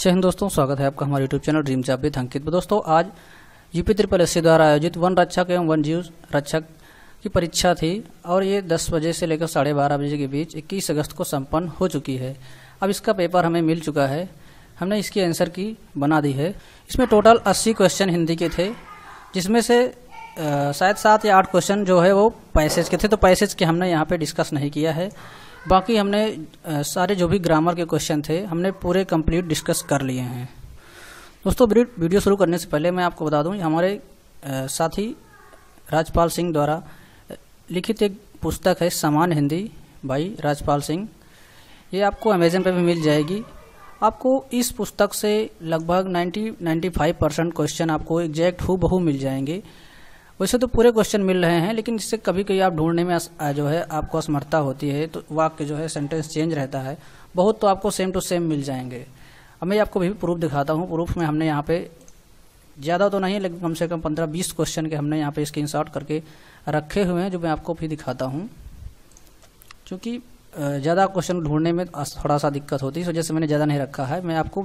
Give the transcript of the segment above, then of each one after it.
जय हिंद दोस्तों स्वागत है आपका हमारे YouTube channel dream job with Ankit में दोस्तों आज यूपी त्रिपल एस द्वारा आयोजित वन रक्षक एवं वन जीव रक्षक की परीक्षा थी और ये 10 बजे से लेकर साढ़े बारह बजे के बीच 21 अगस्त को संपन्न हो चुकी है अब इसका पेपर हमें मिल चुका है हमने इसकी आंसर की बना दी है इसमें टोटल अस्सी क्वेश्चन हिंदी के थे जिसमें से शायद सात या आठ क्वेश्चन जो है वो पैसेज के थे तो पैसेज के हमने यहाँ पे डिस्कस नहीं किया है बाकी हमने सारे जो भी ग्रामर के क्वेश्चन थे हमने पूरे कंप्लीट डिस्कस कर लिए हैं दोस्तों वीडियो शुरू करने से पहले मैं आपको बता दूं हमारे साथी राजपाल सिंह द्वारा लिखित एक पुस्तक है समान हिंदी भाई राजपाल सिंह ये आपको अमेजन पर भी मिल जाएगी आपको इस पुस्तक से लगभग 90 95 परसेंट क्वेश्चन आपको एग्जैक्ट हु बहू मिल जाएंगे वैसे तो पूरे क्वेश्चन मिल रहे हैं लेकिन इससे कभी कभी आप ढूंढने में जो है आपको असमर्थता होती है तो वाक्य जो है सेंटेंस चेंज रहता है बहुत तो आपको सेम टू सेम मिल जाएंगे अब मैं आपको भी प्रूफ दिखाता हूँ प्रूफ में हमने यहाँ पे ज़्यादा तो नहीं लेकिन कम से कम पंद्रह बीस क्वेश्चन के हमने यहाँ पे स्क्रीन करके रखे हुए हैं जो मैं आपको भी दिखाता हूँ क्योंकि ज़्यादा क्वेश्चन ढूंढने में थोड़ा सा दिक्कत होती है इस वजह से मैंने ज़्यादा नहीं रखा है मैं आपको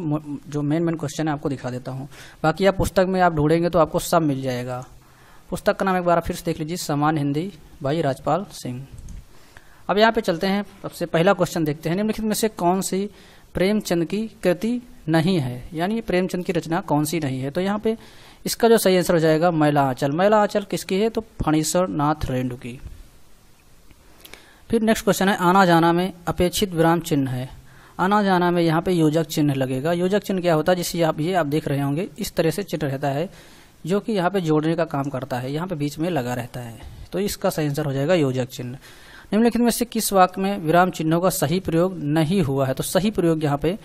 जो मेन मेन क्वेश्चन है आपको दिखा देता हूँ बाकी आप पुस्तक में आप ढूंढेंगे तो आपको सब मिल जाएगा पुस्तक का नाम एक बार फिर से देख लीजिए समान हिंदी भाई राजपाल सिंह अब यहाँ पे चलते हैं सबसे पहला क्वेश्चन देखते हैं निम्नलिखित में से कौन सी प्रेमचंद की कृति नहीं है यानी प्रेमचंद की रचना कौन सी नहीं है तो यहाँ पे इसका जो सही आंसर हो जाएगा मैला आंचल मैला आंचल किसकी है तो फणीश्वर नाथ रेणु की फिर नेक्स्ट क्वेश्चन है आना जाना में अपेक्षित विराम चिन्ह है आना जाना में यहाँ पे योजक चिन्ह लगेगा योजक चिन्ह क्या होता है जिसे आप ये आप देख रहे होंगे इस तरह से चिन्ह रहता है जो कि यहाँ पे जोड़ने का काम करता है यहाँ पे बीच में लगा रहता है तो इसका सही आंसर हो जाएगा योजक चिन्ह निम्नलिखित में से किस वाक्य में विराम चिन्हों का सही प्रयोग नहीं हुआ है तो सही प्रयोग यहाँ पे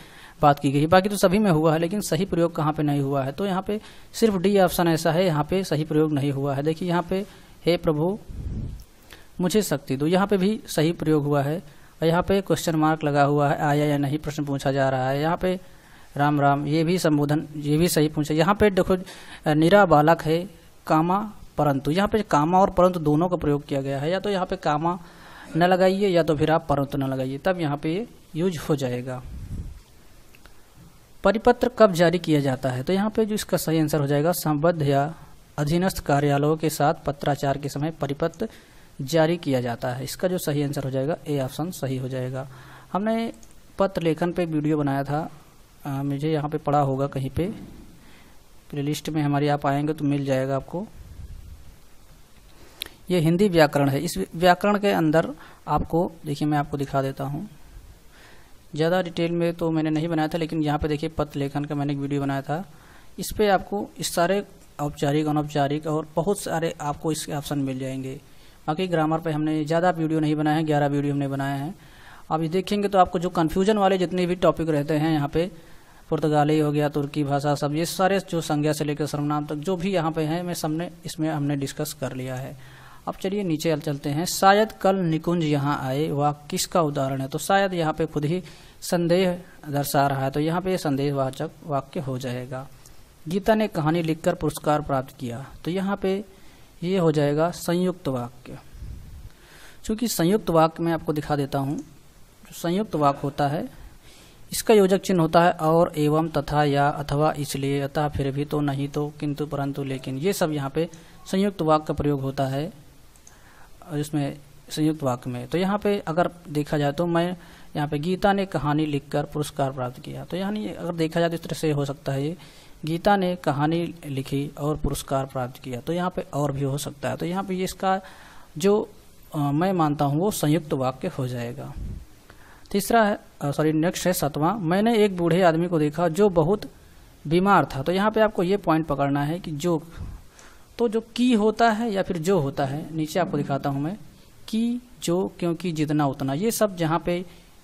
बात की गई बाकी तो सभी में हुआ है लेकिन सही प्रयोग कहाँ पे नहीं हुआ है तो यहाँ पे सिर्फ डी ऑप्शन ऐसा है यहाँ पे सही प्रयोग नहीं हुआ है देखिए यहाँ पे हे प्रभु मुझे शक्ति दो यहाँ पे भी सही प्रयोग हुआ है और यहाँ पे क्वेश्चन मार्क लगा हुआ है आया या नहीं प्रश्न पूछा जा रहा है यहाँ पे राम राम ये भी संबोधन ये भी सही पूछा यहाँ पे देखो निरा बालक है कामा परंतु यहाँ पे कामा और परंतु दोनों का प्रयोग किया गया है या तो यहाँ पे कामा न लगाइए या तो फिर आप परंतु न लगाइए तब यहाँ पे ये यूज हो जाएगा परिपत्र कब जारी किया जाता है तो यहाँ पे जो इसका सही आंसर हो जाएगा संबद्ध या अधीनस्थ कार्यालयों के साथ पत्राचार के समय परिपत्र जारी किया जाता है इसका जो सही आंसर हो जाएगा ए ऑप्शन सही हो जाएगा हमने पत्र लेखन पे वीडियो बनाया था आ, मुझे यहाँ पे पड़ा होगा कहीं पे प्लेलिस्ट में हमारी आप आएंगे तो मिल जाएगा आपको ये हिंदी व्याकरण है इस व्याकरण के अंदर आपको देखिए मैं आपको दिखा देता हूँ ज़्यादा डिटेल में तो मैंने नहीं बनाया था लेकिन यहाँ पे देखिए पत्र लेखन का मैंने एक वीडियो बनाया था इस पर आपको इस सारे औपचारिक अनौपचारिक और बहुत सारे आपको इसके ऑप्शन मिल जाएंगे बाकी ग्रामर पर हमने ज़्यादा वीडियो नहीं बनाया है ग्यारह वीडियो हमने बनाए हैं आप ये देखेंगे तो आपको जो कन्फ्यूजन वाले जितने भी टॉपिक रहते हैं यहाँ पर पुर्तगाली हो गया तुर्की भाषा सब ये सारे जो संज्ञा से लेकर सर्वनाम तक जो भी यहाँ पे हैं मैं सबने इसमें हमने डिस्कस कर लिया है अब चलिए नीचे चलते हैं शायद कल निकुंज यहाँ आए वह किसका उदाहरण है तो शायद यहाँ पे खुद ही संदेह दर्शा रहा है तो यहाँ पे संदेहवाचक वाक्य हो जाएगा गीता ने कहानी लिखकर पुरस्कार प्राप्त किया तो यहाँ पे ये हो जाएगा संयुक्त वाक्य चूंकि संयुक्त वाक्य मैं आपको दिखा देता हूँ संयुक्त वाक्य होता है इसका योजक चिन्ह होता है और एवं तथा या अथवा इसलिए अतः फिर भी तो नहीं तो किंतु परंतु लेकिन ये सब यहाँ पे संयुक्त वाक्य का प्रयोग होता है इसमें संयुक्त वाक्य में तो यहाँ पे अगर देखा जाए तो मैं यहाँ पे गीता ने कहानी लिखकर पुरस्कार प्राप्त किया तो यानी अगर देखा जाए तो इस तरह से हो सकता है गीता ने कहानी लिखी और पुरस्कार प्राप्त किया तो यहाँ पे और भी हो सकता है तो यहाँ पे इसका जो आ, मैं मानता हूँ वो संयुक्त वाक्य हो जाएगा तीसरा है सॉरी नेक्स्ट है सातवां मैंने एक बूढ़े आदमी को देखा जो बहुत बीमार था तो यहाँ पे आपको ये पॉइंट पकड़ना है कि जो तो जो की होता है या फिर जो होता है नीचे आपको दिखाता हूँ मैं की जो क्योंकि जितना उतना ये सब जहाँ पे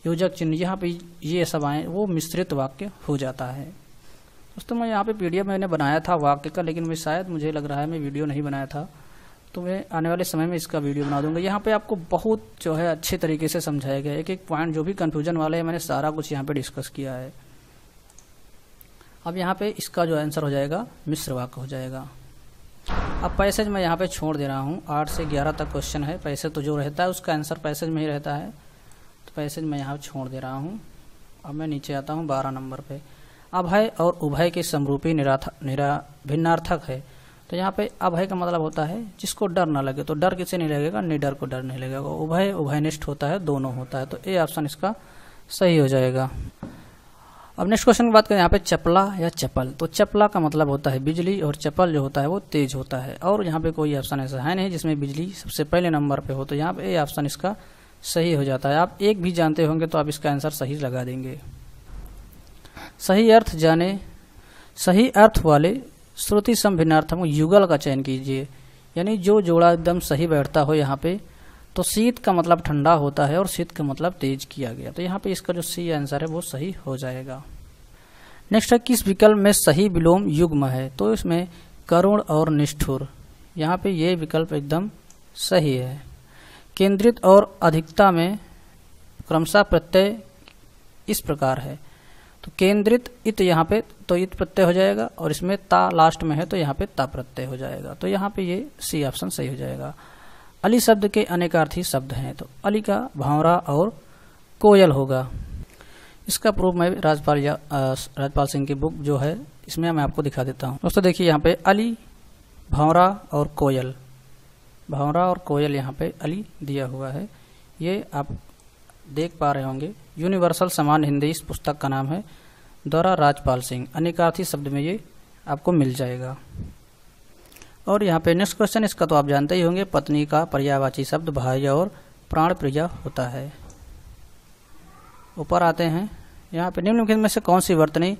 योजक चिन्ह यहाँ पे ये सब आए वो मिश्रित वाक्य हो जाता है दोस्तों मैं यहाँ पे पीडीएफ मैंने बनाया था वाक्य का लेकिन मैं शायद मुझे लग रहा है मैं वीडियो नहीं बनाया था तो मैं आने वाले समय में इसका वीडियो बना दूंगा यहाँ पे आपको बहुत जो है अच्छे तरीके से समझाया गया एक एक पॉइंट जो भी कन्फ्यूजन वाला है मैंने सारा कुछ यहाँ पे डिस्कस किया है अब यहाँ पे इसका जो आंसर हो जाएगा मिश्र वाक्य हो जाएगा अब पैसेज मैं यहाँ पे छोड़ दे रहा हूँ आठ से ग्यारह तक क्वेश्चन है पैसे तो जो रहता है उसका आंसर पैसेज में ही रहता है तो पैसेज मैं यहाँ छोड़ दे रहा हूँ अब मैं नीचे आता हूँ बारह नंबर पे अभय और उभय के समरूपी निरा भिन्नार्थक है तो यहाँ पे अभय का मतलब होता है जिसको डर ना लगे तो डर किसे नहीं लगेगा निडर को डर नहीं लगेगा उभय उभयनिष्ठ होता है दोनों होता है तो ए ऑप्शन इसका सही हो जाएगा अब नेक्स्ट क्वेश्चन की बात करें यहाँ पे चपला या चपल तो चपला का मतलब होता है बिजली और चपल जो होता है वो तेज होता है और यहाँ पे कोई ऑप्शन ऐसा है नहीं जिसमें बिजली सबसे पहले नंबर पे हो तो यहाँ पे ए ऑप्शन इसका सही हो जाता है आप एक भी जानते होंगे तो आप इसका आंसर सही लगा देंगे सही अर्थ जाने सही अर्थ वाले श्रुति संभिनार्थम युगल का चयन कीजिए यानी जो जोड़ा एकदम सही बैठता हो यहाँ पे तो शीत का मतलब ठंडा होता है और शीत का मतलब तेज किया गया तो यहाँ पे इसका जो सी आंसर है वो सही हो जाएगा नेक्स्ट है किस विकल्प में सही विलोम युग्म है तो इसमें करुण और निष्ठुर यहाँ पे ये विकल्प एकदम सही है केंद्रित और अधिकता में क्रमशः प्रत्यय इस प्रकार है तो केंद्रित इत यहाँ पे तो इत प्रत्यय हो जाएगा और इसमें ता लास्ट में है तो यहाँ पे ता प्रत्यय हो जाएगा तो यहाँ पे ये सी ऑप्शन सही हो जाएगा अली शब्द के अनेकार्थी शब्द हैं तो अली का भावरा और कोयल होगा इसका प्रूफ मैं राजपाल या राजपाल सिंह की बुक जो है इसमें मैं आपको दिखा देता हूँ दोस्तों देखिए यहाँ पे अली भावरा और कोयल भावरा और कोयल यहाँ पे अली दिया हुआ है ये आप देख पा रहे होंगे यूनिवर्सल समान हिंदी इस पुस्तक का नाम है द्वारा राजपाल सिंह अनेकार्थी शब्द में ये आपको मिल जाएगा और यहाँ पे नेक्स्ट क्वेश्चन इसका तो आप जानते ही होंगे पत्नी का पर्यावाची शब्द भाई और प्राण प्रिया होता है ऊपर आते हैं यहाँ पे निम्नलिखित में से कौन सी वर्तनी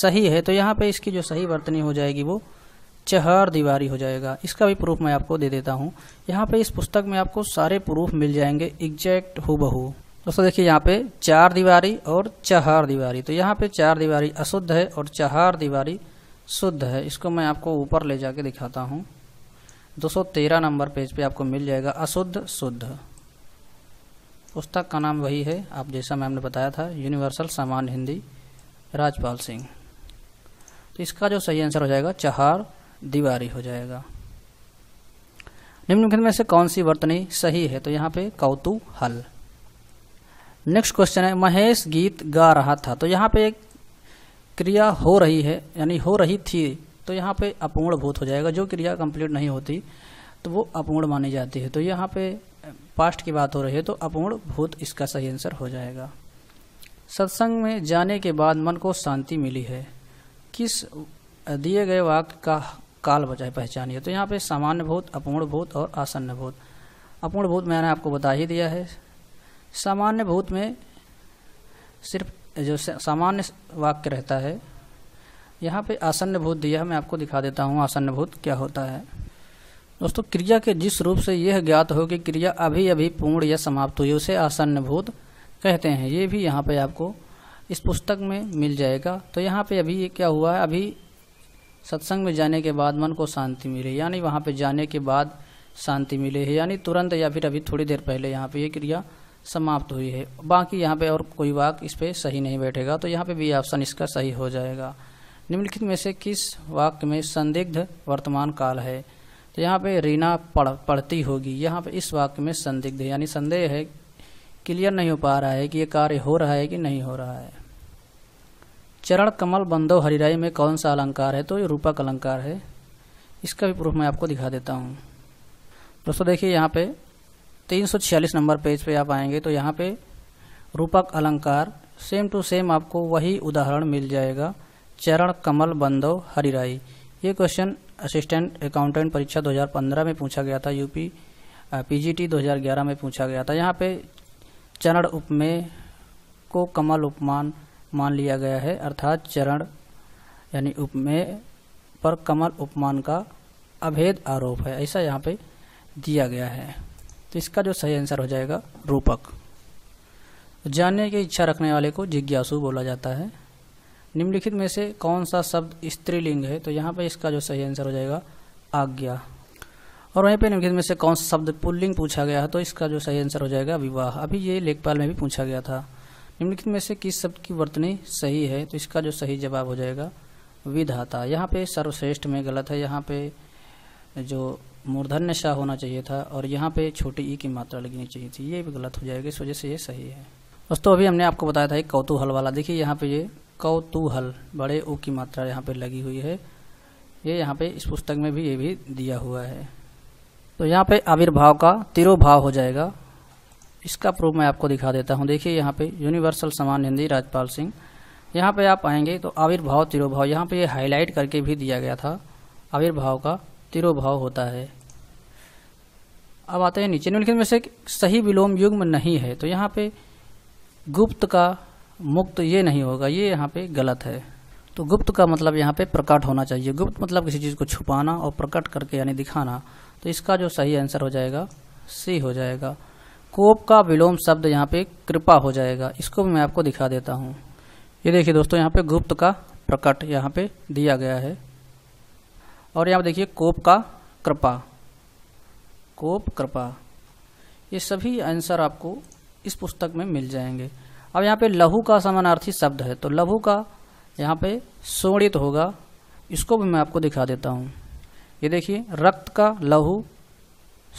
सही है तो यहाँ पे इसकी जो सही वर्तनी हो जाएगी वो चहर दीवारी हो जाएगा इसका भी प्रूफ मैं आपको दे देता हूँ यहाँ पे इस पुस्तक में आपको सारे प्रूफ मिल जाएंगे एग्जैक्ट हु दोस्तों देखिए यहाँ पे चार दीवारी और चहार दीवारी तो यहाँ पे चार दीवारी अशुद्ध है और चहार दीवारी शुद्ध है इसको मैं आपको ऊपर ले जाके दिखाता हूँ 213 नंबर पेज पे आपको मिल जाएगा अशुद्ध शुद्ध पुस्तक का नाम वही है आप जैसा मैम ने बताया था यूनिवर्सल सामान्य हिंदी राजपाल सिंह तो इसका जो सही आंसर हो जाएगा चहार दीवारी हो जाएगा निम्नलिखित में से कौन सी वर्तनी सही है तो यहाँ पे कौतूहल नेक्स्ट क्वेश्चन है महेश गीत गा रहा था तो यहाँ पे एक क्रिया हो रही है यानी हो रही थी तो यहाँ पे अपूर्ण भूत हो जाएगा जो क्रिया कंप्लीट नहीं होती तो वो अपूर्ण मानी जाती है तो यहाँ पे पास्ट की बात हो रही है तो अपूर्ण भूत इसका सही आंसर हो जाएगा सत्संग में जाने के बाद मन को शांति मिली है किस दिए गए वाक्य का काल बचाए पहचानिए तो यहाँ पे सामान्य भूत अपूर्ण भूत और आसन्न भूत अपूर्ण भूत मैंने आपको बता ही दिया है सामान्य भूत में सिर्फ जो सामान्य वाक्य रहता है यहाँ पे आसन्न भूत दिया है मैं आपको दिखा देता हूँ आसन्न भूत क्या होता है दोस्तों क्रिया के जिस रूप से यह ज्ञात हो कि क्रिया अभी अभी पूर्ण या समाप्त हुई उसे आसन्न भूत कहते हैं ये भी यहाँ पे आपको इस पुस्तक में मिल जाएगा तो यहाँ पे अभी ये क्या हुआ है अभी सत्संग में जाने के बाद मन को शांति मिले यानी वहाँ पर जाने के बाद शांति मिले है यानी तुरंत या फिर अभी थोड़ी देर पहले यहाँ पर यह क्रिया समाप्त हुई है बाकी यहाँ पे और कोई वाक इस पर सही नहीं बैठेगा तो यहाँ पे भी ऑप्शन इसका सही हो जाएगा निम्नलिखित में से किस वाक्य में संदिग्ध वर्तमान काल है तो यहाँ पे रीना पढ़ पढ़ती होगी यहाँ पे इस वाक्य में संदिग्ध यानी संदेह है क्लियर नहीं हो पा रहा है कि ये कार्य हो रहा है कि नहीं हो रहा है चरण कमल बंदो हरिराई में कौन सा अलंकार है तो ये रूपक अलंकार है इसका भी प्रूफ मैं आपको दिखा देता हूँ दोस्तों देखिए यहाँ पे तीन सौ छियालीस नंबर पेज पे आप आएंगे तो यहाँ पे रूपक अलंकार सेम टू सेम आपको वही उदाहरण मिल जाएगा चरण कमल बंदो हरिराई ये क्वेश्चन असिस्टेंट अकाउंटेंट परीक्षा 2015 में पूछा गया था यूपी पीजीटी 2011 में पूछा गया था यहाँ पे चरण उपमेय को कमल उपमान मान लिया गया है अर्थात चरण यानी उपमेय पर कमल उपमान का अभेद आरोप है ऐसा यहाँ पे दिया गया है तो इसका जो सही आंसर हो जाएगा रूपक जानने की इच्छा रखने वाले को जिज्ञासु बोला जाता है निम्नलिखित में से कौन सा शब्द स्त्रीलिंग है तो यहाँ पर इसका जो सही आंसर हो जाएगा आज्ञा और वहीं पे निम्नलिखित में से कौन सा शब्द पुल्लिंग पूछा गया है तो इसका जो सही आंसर हो जाएगा विवाह अभी ये लेखपाल में भी पूछा गया था निम्नलिखित में से किस शब्द की वर्तनी सही है तो इसका जो सही जवाब हो जाएगा विधाता यहाँ पे सर्वश्रेष्ठ में गलत है यहाँ पे जो मूर्धन्य शाह होना चाहिए था और यहाँ पे छोटी ई की मात्रा लगनी चाहिए थी ये भी गलत हो जाएगा इस वजह से ये सही है दोस्तों अभी हमने आपको बताया था कौतूहल वाला देखिए यहाँ पे ये कौतूहल बड़े ऊ की मात्रा यहाँ पे लगी हुई है ये यहाँ पे इस पुस्तक में भी ये भी दिया हुआ है तो यहाँ पे आविर्भाव का तिरोभाव हो जाएगा इसका प्रूफ मैं आपको दिखा देता हूँ देखिए यहाँ पे यूनिवर्सल समान हिंदी राजपाल सिंह यहाँ पे आप आएंगे तो आविर्भाव तिरोभाव यहाँ पे ये हाईलाइट करके भी दिया गया था आविर्भाव का तिरोभाव होता है अब आते हैं नीचे निम्नलिखित में से सही विलोम युग्म नहीं है तो यहाँ पे गुप्त का मुक्त ये नहीं होगा ये यहाँ पे गलत है तो गुप्त का मतलब यहाँ पे प्रकट होना चाहिए गुप्त मतलब किसी चीज़ को छुपाना और प्रकट करके यानी दिखाना तो इसका जो सही आंसर हो जाएगा सी हो जाएगा कोप का विलोम शब्द यहाँ पे कृपा हो जाएगा इसको भी मैं आपको दिखा देता हूँ ये देखिए दोस्तों यहाँ पे गुप्त का प्रकट यहाँ पे दिया गया है और यहाँ पर देखिए कोप का कृपा कोप कृपा ये सभी आंसर आपको इस पुस्तक में मिल जाएंगे अब यहाँ पे लहू का समानार्थी शब्द है तो लहू का यहाँ पे शोणित होगा इसको भी मैं आपको दिखा देता हूँ ये देखिए रक्त का लहू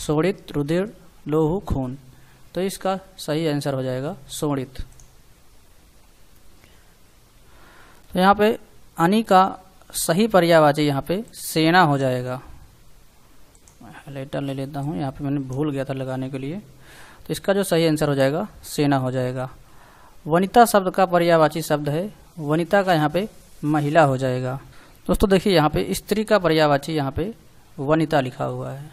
शोणित रुधिर लोहू खून तो इसका सही आंसर हो जाएगा शोणित तो यहाँ पे अनि का सही पर्यावाची यहाँ पे सेना हो जाएगा लेटर ले लेता हूँ यहाँ पे मैंने भूल गया था लगाने के लिए तो इसका जो सही आंसर हो जाएगा सेना हो जाएगा वनिता शब्द का पर्यावाची शब्द है वनिता का यहाँ पे महिला हो जाएगा दोस्तों देखिए यहाँ पे स्त्री का पर्यावाची यहाँ पे वनिता लिखा हुआ है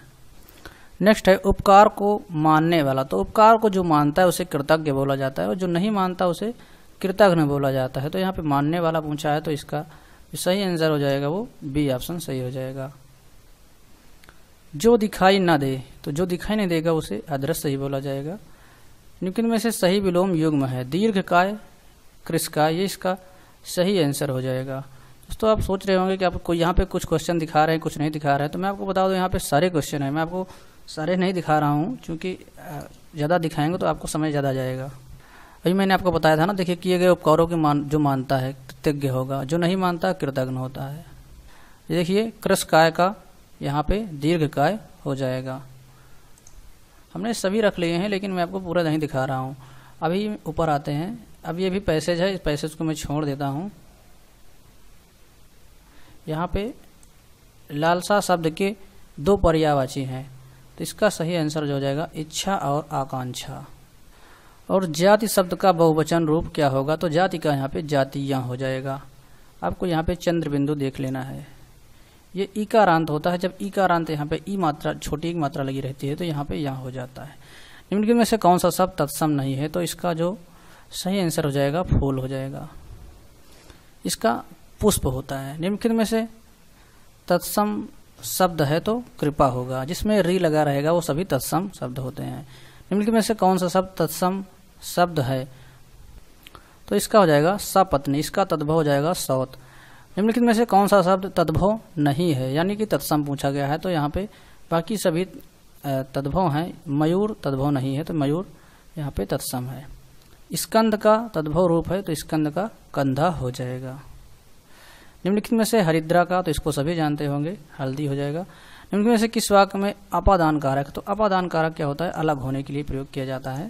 नेक्स्ट है उपकार को मानने वाला तो उपकार को जो मानता है उसे कृतज्ञ बोला जाता है और जो नहीं मानता उसे कृतज्ञ बोला जाता है तो यहाँ पे मानने वाला पूछा है तो इसका सही आंसर हो जाएगा वो बी ऑप्शन सही हो जाएगा जो दिखाई ना दे तो जो दिखाई नहीं देगा उसे अदृश्य ही बोला जाएगा निम्न में से सही विलोम युग्म है दीर्घ काय कृष काय ये इसका सही आंसर हो जाएगा दोस्तों आप सोच रहे होंगे कि आपको यहाँ पे कुछ क्वेश्चन दिखा रहे हैं कुछ नहीं दिखा रहे हैं तो मैं आपको बता दूँ यहाँ पे सारे क्वेश्चन हैं मैं आपको सारे नहीं दिखा रहा हूँ क्योंकि ज़्यादा दिखाएंगे तो आपको समय ज़्यादा जाएगा अभी मैंने आपको बताया था ना देखिए किए गए उपकारों की मान जो मानता है कृतज्ञ होगा जो नहीं मानता कृतज्ञ होता है देखिए कृष काय का यहाँ पे दीर्घ काय हो जाएगा हमने सभी रख लिए हैं लेकिन मैं आपको पूरा नहीं दिखा रहा हूँ अभी ऊपर आते हैं अब ये भी पैसेज है इस पैसेज को मैं छोड़ देता हूँ यहाँ पे लालसा शब्द के दो पर्यावाची हैं तो इसका सही आंसर जो हो जाएगा इच्छा और आकांक्षा और जाति शब्द का बहुवचन रूप क्या होगा तो जाति का यहाँ पे यहाँ हो जाएगा आपको यहाँ पे चंद्र बिंदु देख लेना है ये इकारांत होता है जब इकारांत यहाँ पे ई मात्रा छोटी मात्रा लगी रहती है तो यहाँ पे यहाँ हो जाता है निम्नलिखित में से कौन सा शब्द तत्सम नहीं है तो इसका जो सही आंसर हो जाएगा फूल हो जाएगा इसका पुष्प होता है निम्नलिखित में से तत्सम शब्द है तो कृपा होगा जिसमें री लगा रहेगा वो सभी तत्सम शब्द होते हैं निम्नलिखित में से कौन सा शब्द तत्सम शब्द है तो इसका हो जाएगा सपत्नी इसका तद्भव हो जाएगा सौत निम्नलिखित में से कौन सा शब्द तद्भव नहीं है यानी कि तत्सम पूछा गया है तो यहाँ पे बाकी सभी तद्भव हैं मयूर तद्भव नहीं है तो मयूर यहाँ पे तत्सम है स्कंद का तद्भव रूप है तो स्कंद का कंधा हो जाएगा निम्नलिखित में से हरिद्रा का तो इसको सभी जानते होंगे हल्दी हो जाएगा में से किस वाक्य में अपादान कारक तो अपादान कारक क्या होता है अलग होने के लिए प्रयोग किया जाता है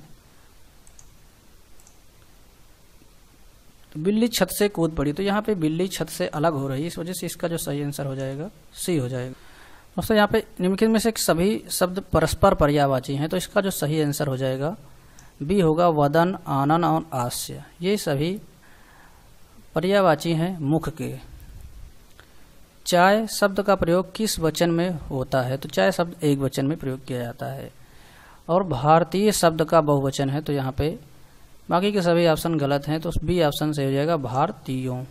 तो बिल्ली छत से कूद पड़ी तो यहाँ पे बिल्ली छत से अलग हो रही है इस वजह से इसका जो सही आंसर हो जाएगा सी हो जाएगा दोस्तों यहाँ पे निम्नलिखित में से सभी शब्द परस्पर पर्यावाची हैं तो इसका जो सही आंसर हो जाएगा बी होगा वदन आनन और आस्य ये सभी पर्यावाची हैं मुख के चाय शब्द का प्रयोग किस वचन में होता है तो चाय शब्द एक वचन में प्रयोग किया जाता है और भारतीय शब्द का बहुवचन है तो यहाँ पे बाकी के सभी ऑप्शन गलत हैं तो बी ऑप्शन सही हो जाएगा भारतीयों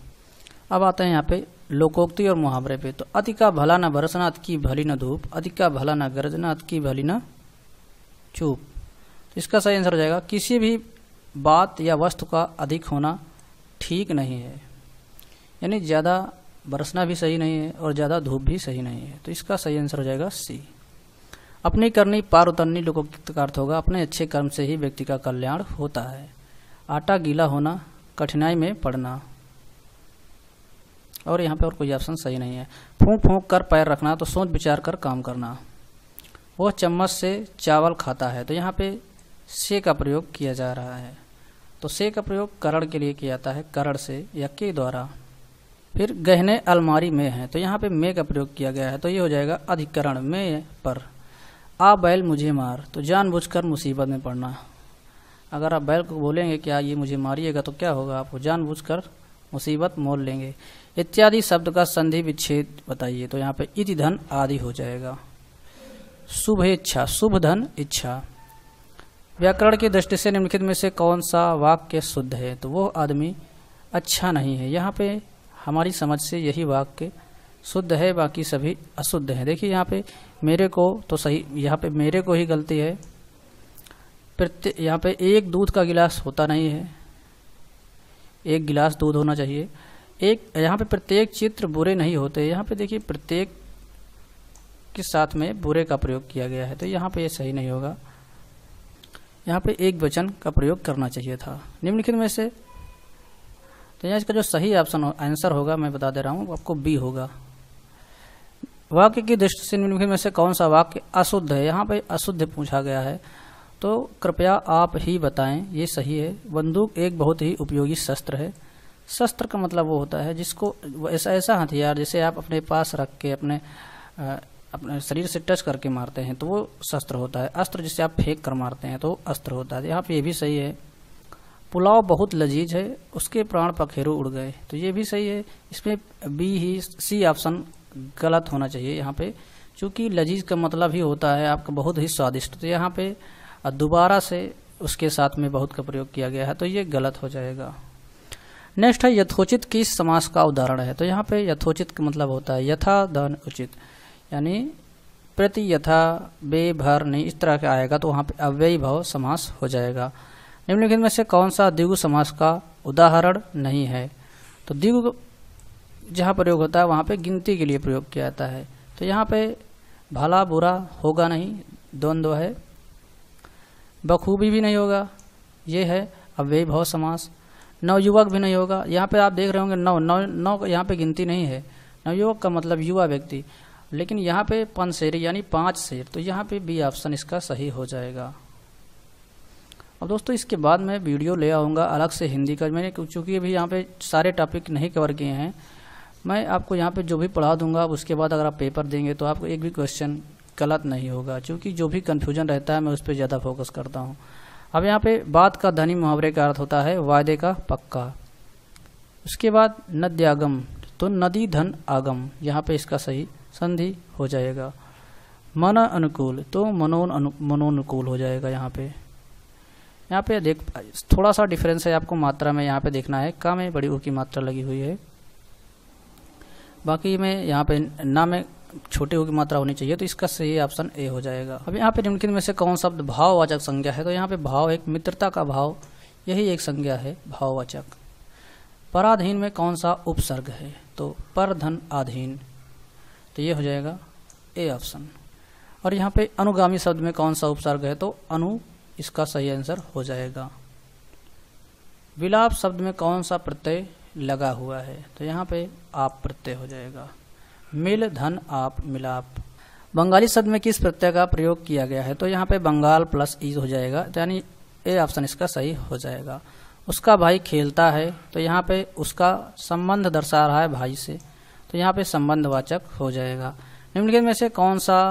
अब आते हैं यहाँ पे लोकोक्ति और मुहावरे पे तो अति का भला न बरसना अति की भली न धूप अति का भला न गरजना अति की भली न चूप तो इसका सही आंसर हो जाएगा किसी भी बात या वस्तु का अधिक होना ठीक नहीं है यानी ज़्यादा बरसना भी सही नहीं है और ज़्यादा धूप भी सही नहीं है तो इसका सही आंसर हो जाएगा सी अपनी करनी पार उतरनी लोकोक्त का अर्थ होगा अपने अच्छे कर्म से ही व्यक्ति का कल्याण होता है आटा गीला होना कठिनाई में पड़ना और यहाँ पे और कोई ऑप्शन सही नहीं है फूंक फूंक कर पैर रखना तो सोच विचार कर काम करना वह चम्मच से चावल खाता है तो यहाँ पे से का प्रयोग किया जा रहा है तो से का प्रयोग करण के लिए किया जाता है करण से या के द्वारा फिर गहने अलमारी में है तो यहाँ पे मे का प्रयोग किया गया है तो ये हो जाएगा अधिकरण में पर आ बैल मुझे मार तो जानबूझकर मुसीबत में पड़ना अगर आप बैल को बोलेंगे आ ये मुझे मारिएगा तो क्या होगा आपको जानबूझकर मुसीबत मोल लेंगे इत्यादि शब्द का संधि विच्छेद बताइए तो यहाँ पे इति धन आदि हो जाएगा शुभ इच्छा शुभ धन इच्छा व्याकरण की दृष्टि से निम्नलिखित में से कौन सा वाक्य शुद्ध है तो वो आदमी अच्छा नहीं है यहाँ पे हमारी समझ से यही वाक्य शुद्ध है बाकी सभी अशुद्ध है देखिए यहाँ पे मेरे को तो सही यहाँ पे मेरे को ही गलती है प्रत्येक यहाँ पे एक दूध का गिलास होता नहीं है एक गिलास दूध होना चाहिए एक यहाँ पे प्रत्येक चित्र बुरे नहीं होते यहाँ पे देखिए प्रत्येक के साथ में बुरे का प्रयोग किया गया है तो यहाँ पे ये यह सही नहीं होगा यहाँ पे एक वचन का प्रयोग करना चाहिए था निम्नलिखित में से तो यहाँ इसका जो सही ऑप्शन आंसर होगा मैं बता दे रहा हूँ आपको बी होगा वाक्य की दृष्टि से निम्नलिखित में से कौन सा वाक्य अशुद्ध है यहाँ पे अशुद्ध पूछा गया है तो कृपया आप ही बताएं ये सही है बंदूक एक बहुत ही उपयोगी शस्त्र है शस्त्र का मतलब वो होता है जिसको ऐसा ऐसा हथियार जिसे आप अपने पास रख के अपने आ, अपने शरीर से टच करके मारते हैं तो वो शस्त्र होता है अस्त्र जिसे आप फेंक कर मारते हैं तो अस्त्र होता है यहाँ पे ये भी सही है पुलाव बहुत लजीज है उसके प्राण पखेरु उड़ गए तो ये भी सही है इसमें बी ही सी ऑप्शन गलत होना चाहिए यहाँ पे क्योंकि लजीज का मतलब ही होता है आपका बहुत ही स्वादिष्ट तो यहाँ पे दोबारा से उसके साथ में बहुत का प्रयोग किया गया है तो ये गलत हो जाएगा नेक्स्ट है यथोचित किस समास का उदाहरण है तो यहाँ पे यथोचित का मतलब होता है यथा धन उचित यानी प्रति यथा बे भर नहीं इस तरह का आएगा तो वहाँ पे अव्ययी भाव समास हो जाएगा निम्नलिखित में से कौन सा दिगु समास का उदाहरण नहीं है तो दिगु जहाँ प्रयोग होता है वहाँ पे गिनती के लिए प्रयोग किया जाता है तो यहाँ पे भला बुरा होगा नहीं द्वंद्व है बखूबी भी नहीं होगा ये है भव समास नवयुवक भी नहीं होगा यहाँ पे आप देख रहे होंगे नौ नौ नौ यहाँ पे गिनती नहीं है नवयुवक का मतलब युवा व्यक्ति लेकिन यहाँ पे पन शेर यानी पाँच शेर तो यहाँ पे बी ऑप्शन इसका सही हो जाएगा अब दोस्तों इसके बाद मैं वीडियो ले आऊँगा अलग से हिंदी का मैंने चूँकि अभी यहाँ पे सारे टॉपिक नहीं कवर किए हैं मैं आपको यहाँ पे जो भी पढ़ा दूंगा उसके बाद अगर आप पेपर देंगे तो आपको एक भी क्वेश्चन गलत नहीं होगा क्योंकि जो भी कन्फ्यूजन रहता है मैं उस पर ज़्यादा फोकस करता हूँ अब यहाँ पर बात का धनी मुहावरे का अर्थ होता है वायदे का पक्का उसके बाद नद्यागम तो नदी धन आगम यहाँ पर इसका सही संधि हो जाएगा मन अनुकूल तो मनोन अनु, मनोनुकूल हो जाएगा यहाँ पे यहाँ पे देख थोड़ा सा डिफरेंस है आपको मात्रा में यहाँ पे देखना है कम है बड़ी ऊ की मात्रा लगी हुई है बाकी में यहाँ पे ना में छोटे ऊ की मात्रा होनी चाहिए तो इसका सही ऑप्शन ए हो जाएगा अब यहाँ पे निम्नलिखित में से कौन शब्द भाववाचक संज्ञा है तो यहाँ पे भाव एक मित्रता का भाव यही एक संज्ञा है भाववाचक पराधीन में कौन सा उपसर्ग है तो परधन आधीन तो ये हो जाएगा ए ऑप्शन और यहाँ पे अनुगामी शब्द में कौन सा उपसर्ग है तो अनु इसका सही आंसर हो जाएगा विलाप शब्द में कौन सा प्रत्यय लगा हुआ है तो यहाँ पे आप प्रत्यय हो जाएगा मिल धन आप मिलाप बंगाली शब्द में किस प्रत्यय का प्रयोग किया गया है तो यहाँ पे बंगाल प्लस ईज हो जाएगा तो यानी ए ऑप्शन इसका सही हो जाएगा उसका भाई खेलता है तो यहाँ पे उसका संबंध दर्शा रहा है भाई से तो यहाँ पे संबंधवाचक हो जाएगा निम्नलिखित में से कौन सा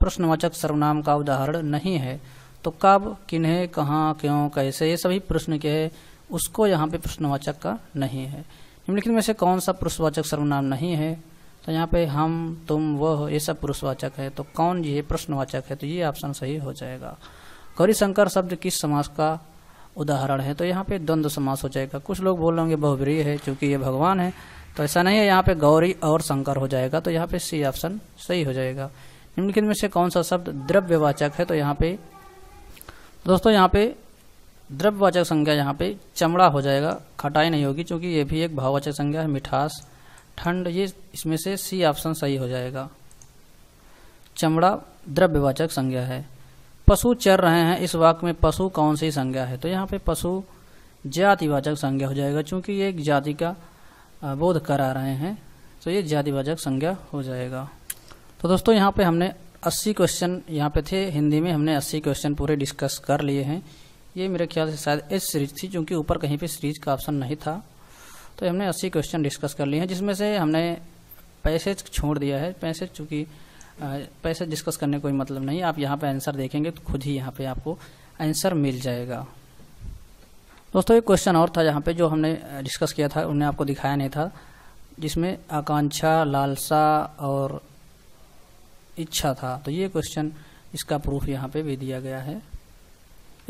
प्रश्नवाचक सर्वनाम का उदाहरण नहीं है तो कब किन्हें कहाँ क्यों कैसे ये सभी प्रश्न के है उसको यहाँ पे प्रश्नवाचक का नहीं है निम्नलिखित में से कौन सा पुरुषवाचक सर्वनाम नहीं है तो यहाँ पे हम तुम वह ये सब पुरुषवाचक है तो कौन ये प्रश्नवाचक है तो ये ऑप्शन सही हो जाएगा गौरी शंकर शब्द किस समास का उदाहरण है तो यहाँ पे द्वंद्व समास हो जाएगा कुछ लोग बोल रहे बहुवीय है चूंकि ये भगवान है तो ऐसा नहीं है यहाँ पे गौरी और शंकर हो जाएगा तो यहाँ पे सी ऑप्शन सही हो जाएगा निम्नलिखित में से कौन सा शब्द द्रव्यवाचक है तो यहाँ पे दोस्तों यहाँ पे द्रव्यवाचक संज्ञा यहाँ पे चमड़ा हो जाएगा खटाई नहीं होगी क्योंकि ये भी एक भाववाचक संज्ञा है मिठास ठंड ये इसमें से सी ऑप्शन सही हो जाएगा चमड़ा द्रव्यवाचक संज्ञा है पशु चर रहे हैं इस वाक्य में पशु कौन सी संज्ञा है तो यहाँ पे पशु जातिवाचक संज्ञा हो जाएगा क्योंकि ये एक जाति का बोध करा रहे हैं तो ये जातिवाचक संज्ञा हो जाएगा तो दोस्तों यहाँ पे हमने अस्सी क्वेश्चन यहाँ पे थे हिंदी में हमने अस्सी क्वेश्चन पूरे डिस्कस कर लिए हैं ये मेरे ख्याल से शायद एस सीरीज थी क्योंकि ऊपर कहीं पे सीरीज का ऑप्शन नहीं था तो हमने अस्सी क्वेश्चन डिस्कस कर लिए हैं जिसमें से हमने पैसेज छोड़ दिया है पैसेज चूँकि पैसेज डिस्कस करने कोई मतलब नहीं आप यहाँ पर आंसर देखेंगे तो खुद ही यहाँ पर आपको आंसर मिल जाएगा दोस्तों एक क्वेश्चन और था यहाँ पर जो हमने डिस्कस किया था उन्हें आपको दिखाया नहीं था जिसमें आकांक्षा लालसा और इच्छा था तो ये क्वेश्चन इसका प्रूफ यहाँ पे भी दिया गया है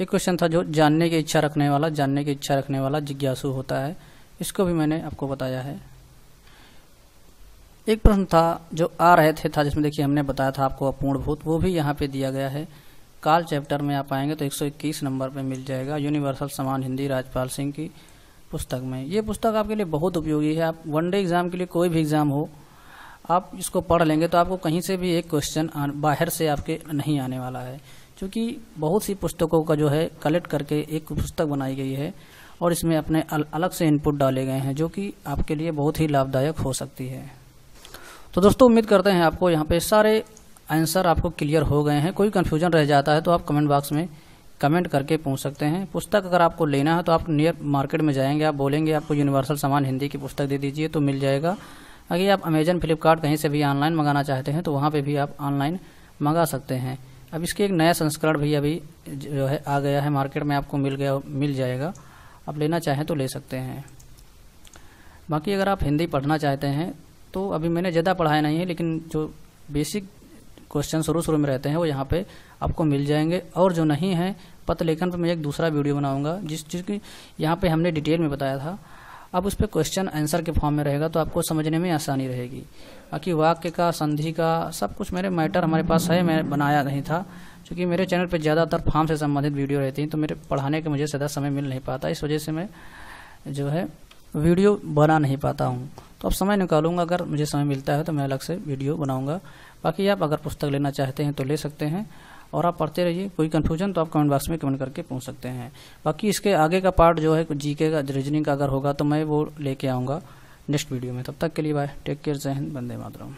ये क्वेश्चन था जो जानने की इच्छा रखने वाला जानने की इच्छा रखने वाला जिज्ञासु होता है इसको भी मैंने आपको बताया है एक प्रश्न था जो आ रहे थे था जिसमें देखिए हमने बताया था आपको अपूर्ण भूत वो भी यहाँ पे दिया गया है काल चैप्टर में आप आएंगे तो 121 नंबर पे मिल जाएगा यूनिवर्सल समान हिंदी राजपाल सिंह की पुस्तक में ये पुस्तक आपके लिए बहुत उपयोगी है आप वनडे एग्जाम के लिए कोई भी एग्जाम हो आप इसको पढ़ लेंगे तो आपको कहीं से भी एक क्वेश्चन बाहर से आपके नहीं आने वाला है क्योंकि बहुत सी पुस्तकों का जो है कलेक्ट करके एक पुस्तक बनाई गई है और इसमें अपने अलग से इनपुट डाले गए हैं जो कि आपके लिए बहुत ही लाभदायक हो सकती है तो दोस्तों उम्मीद करते हैं आपको यहाँ पे सारे आंसर आपको क्लियर हो गए हैं कोई कन्फ्यूजन रह जाता है तो आप कमेंट बॉक्स में कमेंट करके पूछ सकते हैं पुस्तक अगर आपको लेना है तो आप नियर मार्केट में जाएंगे आप बोलेंगे आपको यूनिवर्सल सामान हिंदी की पुस्तक दे दीजिए तो मिल जाएगा अगर आप अमेजन फ्लिपकार्ट कहीं से भी ऑनलाइन मंगाना चाहते हैं तो वहाँ पर भी आप ऑनलाइन मंगा सकते हैं अब इसके एक नया संस्करण भी अभी जो है आ गया है मार्केट में आपको मिल गया मिल जाएगा आप लेना चाहें तो ले सकते हैं बाकी अगर आप हिंदी पढ़ना चाहते हैं तो अभी मैंने ज़्यादा पढ़ाया नहीं है लेकिन जो बेसिक क्वेश्चन शुरू शुरू में रहते हैं वो यहाँ पे आपको मिल जाएंगे और जो नहीं है पत्र लेखन पर मैं एक दूसरा वीडियो बनाऊंगा जिस चीज़ की यहाँ पे हमने डिटेल में बताया था अब उस पर क्वेश्चन आंसर के फॉर्म में रहेगा तो आपको समझने में आसानी रहेगी बाकी वाक्य का संधि का सब कुछ मेरे मैटर हमारे पास है मैं बनाया नहीं था क्योंकि मेरे चैनल पर ज़्यादातर फार्म से संबंधित वीडियो रहती हैं तो मेरे पढ़ाने के मुझे ज़्यादा समय मिल नहीं पाता इस वजह से मैं जो है वीडियो बना नहीं पाता हूँ तो अब समय निकालूंगा अगर मुझे समय मिलता है तो मैं अलग से वीडियो बनाऊंगा बाकी आप अगर पुस्तक लेना चाहते हैं तो ले सकते हैं और आप पढ़ते रहिए कोई कन्फ्यूजन तो आप कमेंट बॉक्स में कमेंट करके पूछ सकते हैं बाकी इसके आगे का पार्ट जो है जीके का रीजनिंग का अगर होगा तो मैं वो लेके आऊँगा नेक्स्ट वीडियो में तब तक के लिए बाय टेक केयर जहन हिंद बंदे मातरम